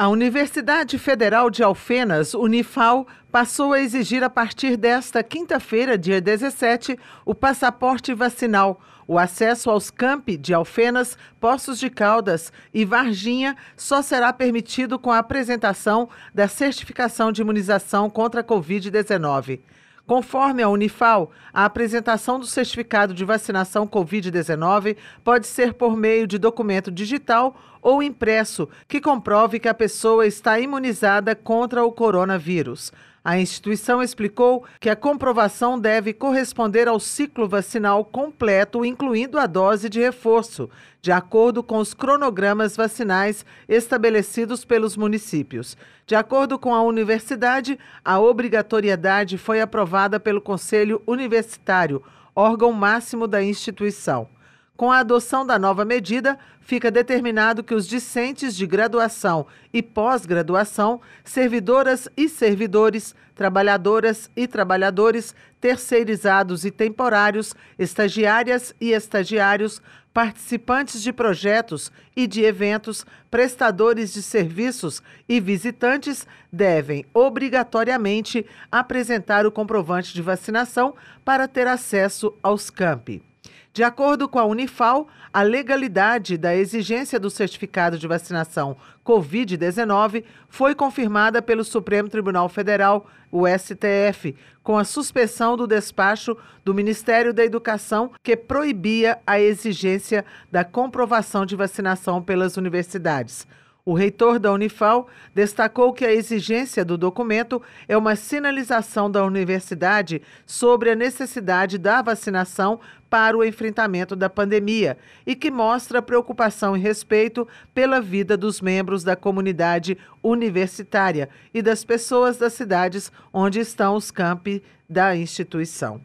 A Universidade Federal de Alfenas, Unifal, passou a exigir a partir desta quinta-feira, dia 17, o passaporte vacinal. O acesso aos campi de Alfenas, Poços de Caldas e Varginha só será permitido com a apresentação da certificação de imunização contra a Covid-19. Conforme a Unifal, a apresentação do certificado de vacinação Covid-19 pode ser por meio de documento digital ou impresso que comprove que a pessoa está imunizada contra o coronavírus. A instituição explicou que a comprovação deve corresponder ao ciclo vacinal completo, incluindo a dose de reforço, de acordo com os cronogramas vacinais estabelecidos pelos municípios. De acordo com a universidade, a obrigatoriedade foi aprovada pelo Conselho Universitário, órgão máximo da instituição. Com a adoção da nova medida, fica determinado que os discentes de graduação e pós-graduação, servidoras e servidores, trabalhadoras e trabalhadores, terceirizados e temporários, estagiárias e estagiários, participantes de projetos e de eventos, prestadores de serviços e visitantes devem obrigatoriamente apresentar o comprovante de vacinação para ter acesso aos campi. De acordo com a Unifal, a legalidade da exigência do certificado de vacinação Covid-19 foi confirmada pelo Supremo Tribunal Federal, o STF, com a suspensão do despacho do Ministério da Educação que proibia a exigência da comprovação de vacinação pelas universidades. O reitor da Unifal destacou que a exigência do documento é uma sinalização da universidade sobre a necessidade da vacinação para o enfrentamento da pandemia e que mostra preocupação e respeito pela vida dos membros da comunidade universitária e das pessoas das cidades onde estão os campi da instituição.